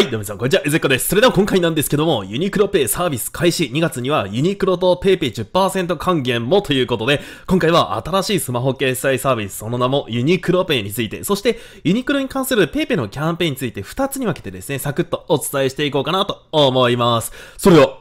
はい、どうもさん、こんにちは、えぜっこです。それでは今回なんですけども、ユニクロペイサービス開始2月には、ユニクロと PayPay10% 還元もということで、今回は新しいスマホ決済サービス、その名もユニクロペイについて、そしてユニクロに関する PayPay のキャンペーンについて2つに分けてですね、サクッとお伝えしていこうかなと思います。それでは、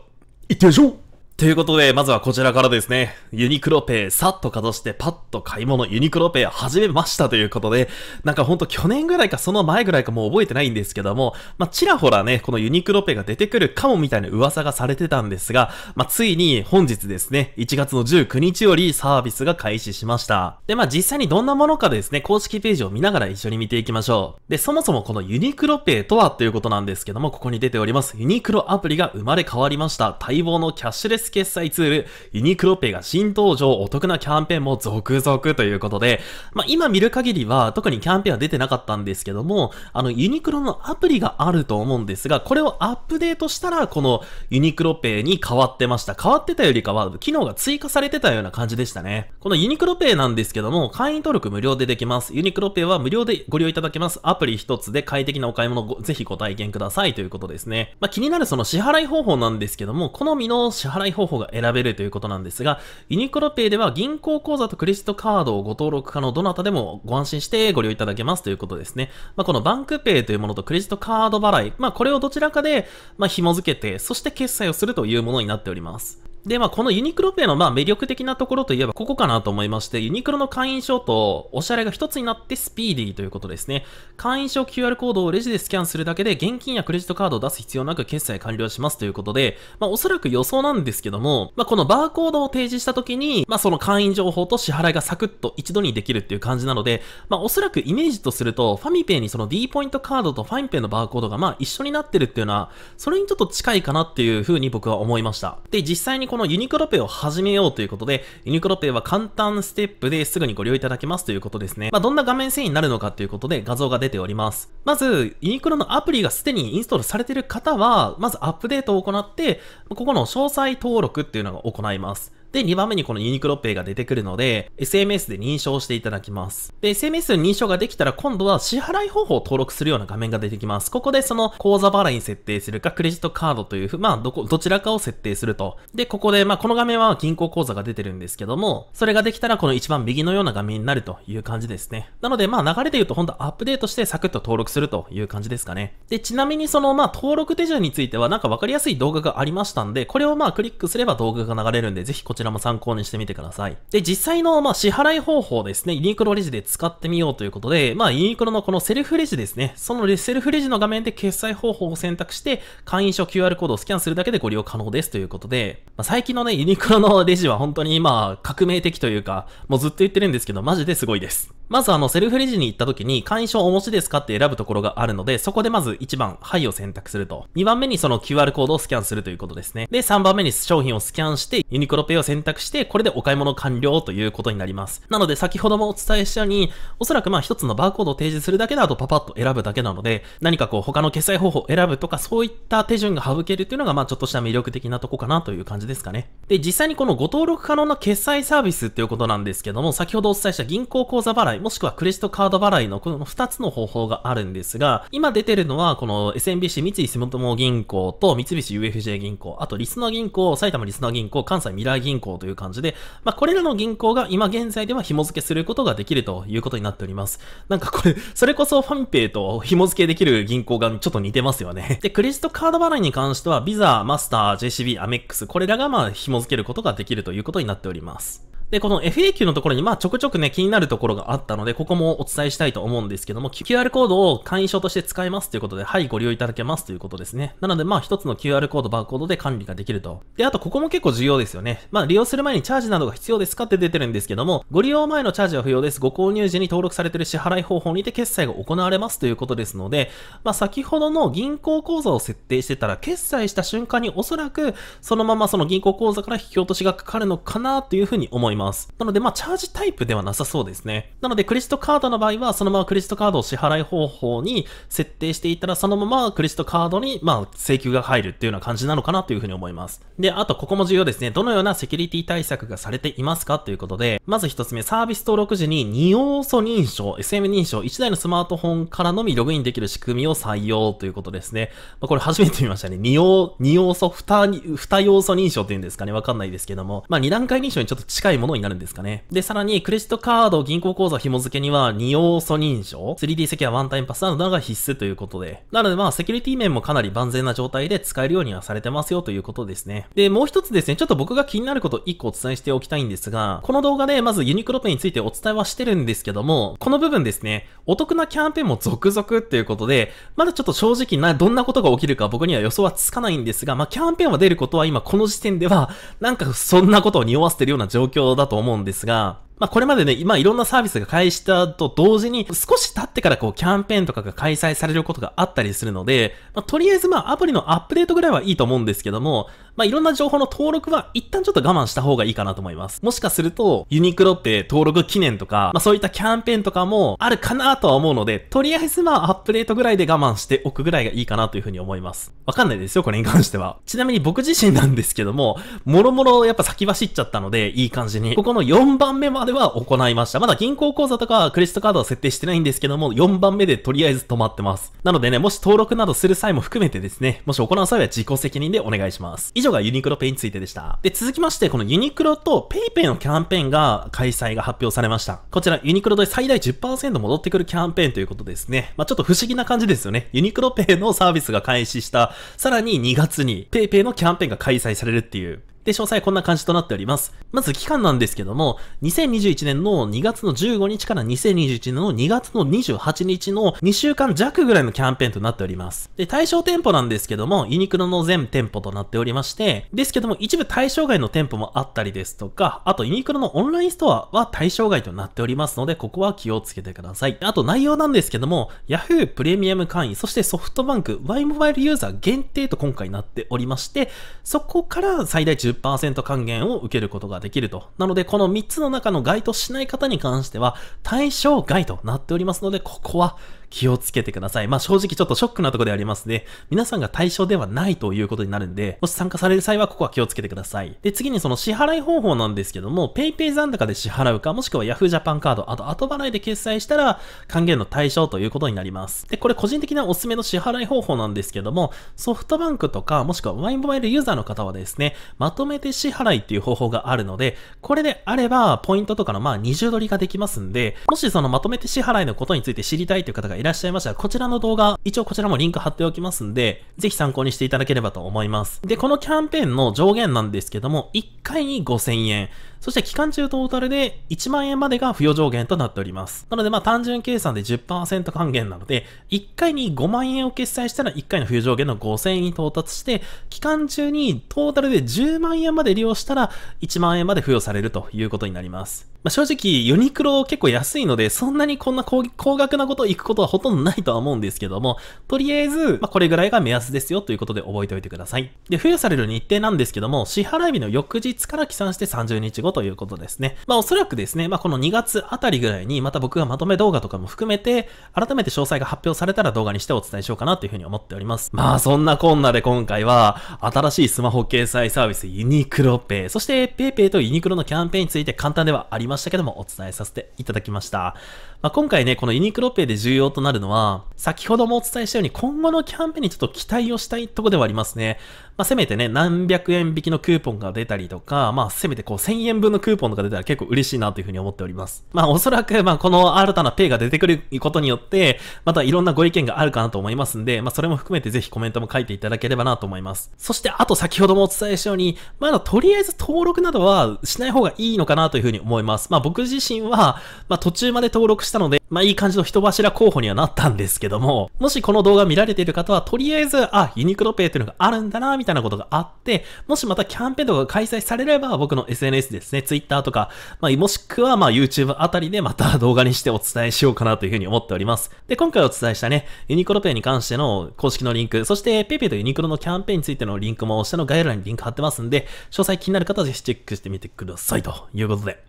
いってみましょうということで、まずはこちらからですね、ユニクロペイ、さっとかざしてパッと買い物、ユニクロペイ始めましたということで、なんかほんと去年ぐらいかその前ぐらいかもう覚えてないんですけども、まあ、ちらほらね、このユニクロペイが出てくるかもみたいな噂がされてたんですが、まあ、ついに本日ですね、1月の19日よりサービスが開始しました。で、まあ、実際にどんなものかですね、公式ページを見ながら一緒に見ていきましょう。で、そもそもこのユニクロペイとはということなんですけども、ここに出ております、ユニクロアプリが生まれ変わりました。待望のキャッシュレス決済ツール、ユニクロペが新登場、お得なキャンペーンも続々ということで、まあ、今見る限りは特にキャンペーンは出てなかったんですけども、あの、ユニクロのアプリがあると思うんですが、これをアップデートしたら、このユニクロペに変わってました。変わってたよりかは、機能が追加されてたような感じでしたね。このユニクロペイなんですけども、会員登録無料でできます。ユニクロペイは無料でご利用いただけます。アプリ一つで快適なお買い物をぜひご体験くださいということですね。まあ、気になるその支払い方法なんですけども、好みの支払い方方法が選べるということなんですが、ユニクロペイでは銀行口座とクレジットカードをご登録可能どなたでもご安心してご利用いただけますということですね。まあ、このバンクペイというものとクレジットカード払い、まあ、これをどちらかで、ま紐付けて、そして決済をするというものになっております。で、まあ、このユニクロペイの、まあ、魅力的なところといえば、ここかなと思いまして、ユニクロの会員証とおしゃれが一つになってスピーディーということですね。会員証 QR コードをレジでスキャンするだけで、現金やクレジットカードを出す必要なく決済完了しますということで、まあ、おそらく予想なんですけども、まあ、このバーコードを提示した時に、まあ、その会員情報と支払いがサクッと一度にできるっていう感じなので、まあ、おそらくイメージとすると、ファミペイにその D ポイントカードとファミペイのバーコードが、まあ、一緒になってるっていうのは、それにちょっと近いかなっていうふうに僕は思いました。で、実際にこのユニクロペを始めようということで、ユニクロペは簡単ステップですぐにご利用いただけますということですね。まあ、どんな画面遷移になるのかということで画像が出ております。まず、ユニクロのアプリがすでにインストールされている方は、まずアップデートを行って、ここの詳細登録っていうのが行います。で、2番目にこのユニクロペイが出てくるので、SMS で認証していただきます。で、SMS の認証ができたら今度は支払い方法を登録するような画面が出てきます。ここでその口座払いに設定するか、クレジットカードという、まあ、どこ、どちらかを設定すると。で、ここで、まあ、この画面は銀行口座が出てるんですけども、それができたらこの一番右のような画面になるという感じですね。なので、まあ、流れで言うと本当アップデートしてサクッと登録するという感じですかね。で、ちなみにその、まあ、登録手順についてはなんかわかりやすい動画がありましたんで、これをまあ、クリックすれば動画が流れるんで、ぜひこちらちらも参考にしてみてください。で、実際の、ま支払い方法ですね、ユニクロレジで使ってみようということで、まあ、ユニクロのこのセルフレジですね、そのセルフレジの画面で決済方法を選択して、会員証 QR コードをスキャンするだけでご利用可能ですということで、まあ、最近のね、ユニクロのレジは本当に、まあ、革命的というか、もうずっと言ってるんですけど、マジですごいです。まずあのセルフレジに行った時に会員証お持ちですかって選ぶところがあるので、そこでまず1番、はいを選択すると。2番目にその QR コードをスキャンするということですね。で、3番目に商品をスキャンして、ユニクロペイを選択して、これでお買い物完了ということになります。なので先ほどもお伝えしたように、おそらくまあ一つのバーコードを提示するだけだとパパッと選ぶだけなので、何かこう他の決済方法を選ぶとかそういった手順が省けるというのがまあちょっとした魅力的なとこかなという感じですかね。で、実際にこのご登録可能な決済サービスっていうことなんですけども、先ほどお伝えした銀行口座払いもしくはクレジットカード払いのこの2つの方法があるんですが、今出てるのはこの SMBC 三井住友銀行と三菱 UFJ 銀行、あとリスナー銀行、埼玉リスナー銀行、関西未来銀行という感じで、まあ、これらの銀行が今現在では紐付けすることができるということになっております。なんかこれ、それこそファミペイと紐付けできる銀行がちょっと似てますよね。で、クレジットカード払いに関しては、ビザ、マスター、JCB、アメックス、これらがまあ紐付けることができるということになっております。で、この FAQ のところに、まあ、ちょくちょくね、気になるところがあったので、ここもお伝えしたいと思うんですけども、QR コードを会員証として使えますということで、はい、ご利用いただけますということですね。なので、まあ、一つの QR コード、バーコードで管理ができると。で、あと、ここも結構重要ですよね。まあ、利用する前にチャージなどが必要ですかって出てるんですけども、ご利用前のチャージは不要です。ご購入時に登録されている支払い方法にて決済が行われますということですので、まあ、先ほどの銀行口座を設定してたら、決済した瞬間におそらく、そのままその銀行口座から引き落としがかかるのかなというふうに思います。ます。なので、まあ、チャージタイプではなさそうですね。なので、クレジットカードの場合は、そのままクレジットカードを支払い方法に設定していたら、そのままクレジットカードに、まあ、請求が入るっていうような感じなのかなというふうに思います。で、あと、ここも重要ですね。どのようなセキュリティ対策がされていますかということで、まず一つ目、サービス登録時に2要素認証、SM 認証、1台のスマートフォンからのみログインできる仕組みを採用ということですね。まあ、これ初めて見ましたね。2要、2要素、2、2要素認証っていうんですかね。わかんないですけども。まあ、2段階認証にちょっと近いもののになるんですかね。で、さらに、クレジットカード、銀行口座紐付けには、二要素認証、3D セキュアワンタイムパスなどが必須ということで。なので、まあ、セキュリティ面もかなり万全な状態で使えるようにはされてますよということですね。で、もう一つですね、ちょっと僕が気になること1一個お伝えしておきたいんですが、この動画でまずユニクロペンについてお伝えはしてるんですけども、この部分ですね、お得なキャンペーンも続々っていうことで、まだちょっと正直な、どんなことが起きるか僕には予想はつかないんですが、まあ、キャンペーンは出ることは今この時点では、なんかそんなことを匂わせてるような状況だと思うんですが、まあ、これまでね、今いろんなサービスが開始したと同時に、少し経ってからこう、キャンペーンとかが開催されることがあったりするので、まあ、とりあえずまアプリのアップデートぐらいはいいと思うんですけども、まあ、いろんな情報の登録は一旦ちょっと我慢した方がいいかなと思います。もしかすると、ユニクロって登録記念とか、まあ、そういったキャンペーンとかもあるかなとは思うので、とりあえずまあ、アップデートぐらいで我慢しておくぐらいがいいかなというふうに思います。わかんないですよ、これに関しては。ちなみに僕自身なんですけども、もろもろやっぱ先走っちゃったので、いい感じに。ここの4番目まででは行いました。まだ銀行口座とかクレジットカードは設定してないんですけども、4番目でとりあえず止まってます。なのでね、もし登録などする際も含めてですね、もし行う際は自己責任でお願いします。以上がユニクロペイについてでした。で、続きまして、このユニクロと PayPay のキャンペーンが開催が発表されました。こちら、ユニクロで最大10%戻ってくるキャンペーンということですね。まあ、ちょっと不思議な感じですよね。ユニクロペイのサービスが開始した、さらに2月に PayPay のキャンペーンが開催されるっていう。で、詳細こんな感じとなっております。まず期間なんですけども、2021年の2月の15日から2021年の2月の28日の2週間弱ぐらいのキャンペーンとなっております。で、対象店舗なんですけども、ユニクロの全店舗となっておりまして、ですけども一部対象外の店舗もあったりですとか、あとユニクロのオンラインストアは対象外となっておりますので、ここは気をつけてください。あと内容なんですけども、Yahoo プレミアム会員、そしてソフトバンク、Y モバイルユーザー限定と今回なっておりまして、そこから最大10% 10%還元を受けることができると。なので、この3つの中の該当しない方に関しては、対象外となっておりますので、ここは気をつけてください。まあ、正直ちょっとショックなとこでありますね。皆さんが対象ではないということになるんで、もし参加される際はここは気をつけてください。で、次にその支払い方法なんですけども、PayPay 残高で支払うか、もしくは Yahoo Japan カード、あと後払いで決済したら還元の対象ということになります。で、これ個人的なおすすめの支払い方法なんですけども、ソフトバンクとか、もしくはワインモバイルユーザーの方はですね、まとめて支払いっていう方法があるので、これであれば、ポイントとかのまあ20取りができますんで、もしそのまとめて支払いのことについて知りたいという方がいらっしゃいましたら、こちらの動画、一応こちらもリンク貼っておきますんで、ぜひ参考にしていただければと思います。で、このキャンペーンの上限なんですけども、1回に5000円。そして期間中トータルで1万円までが付与上限となっております。なのでまあ単純計算で10%還元なので、1回に5万円を決済したら1回の付与上限の5000円に到達して、期間中にトータルで10万円まで利用したら1万円まで付与されるということになります。まあ、正直、ユニクロ結構安いので、そんなにこんな高額なこと行くことはほとんどないとは思うんですけども、とりあえず、まあ、これぐらいが目安ですよということで覚えておいてください。で、付与される日程なんですけども、支払い日の翌日から起算して30日後ということですね。まあ、おそらくですね、まあ、この2月あたりぐらいに、また僕がまとめ動画とかも含めて、改めて詳細が発表されたら動画にしてお伝えしようかなというふうに思っております。まあ、そんなこんなで今回は、新しいスマホ掲載サービスユニクロペイ、そして PayPay とユニクロのキャンペーンについて簡単ではありましたけども、お伝えさせていただきました。まあ、今回ね、このユニクロペイで重要となるのは、先ほどもお伝えしたように今後のキャンペーンにちょっと期待をしたいとこではありますね。まあ、せめてね、何百円引きのクーポンが出たりとか、まあ、せめてこう千円分のクーポンとか出たら結構嬉しいなというふうに思っております。まあ、おそらく、まあ、この新たなペイが出てくることによって、またいろんなご意見があるかなと思いますんで、まあ、それも含めてぜひコメントも書いていただければなと思います。そして、あと先ほどもお伝えしたように、まだとりあえず登録などはしない方がいいのかなというふうに思います。まあ、僕自身は、まあ、途中まで登録して、したので、まあいい感じの人柱候補にはなったんですけども、もしこの動画見られている方は、とりあえず、あ、ユニクロペイというのがあるんだな、みたいなことがあって、もしまたキャンペーンとか開催されれば、僕の SNS ですね、Twitter とか、まあもしくはまあ YouTube あたりでまた動画にしてお伝えしようかなというふうに思っております。で、今回お伝えしたね、ユニクロペイに関しての公式のリンク、そして PayPay とユニクロのキャンペーンについてのリンクも下の概要欄にリンク貼ってますんで、詳細気になる方はぜひチェックしてみてくださいということで。